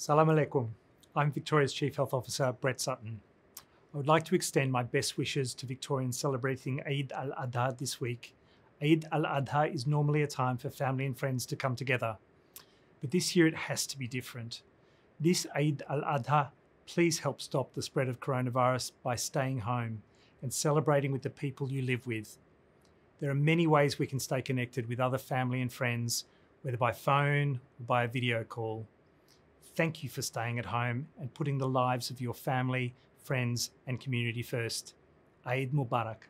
Salam alaikum. I'm Victoria's Chief Health Officer, Brett Sutton. I would like to extend my best wishes to Victorians celebrating Eid al Adha this week. Eid al Adha is normally a time for family and friends to come together. But this year it has to be different. This Eid al Adha, please help stop the spread of coronavirus by staying home and celebrating with the people you live with. There are many ways we can stay connected with other family and friends, whether by phone or by a video call thank you for staying at home and putting the lives of your family, friends, and community first. Aïd Mubarak.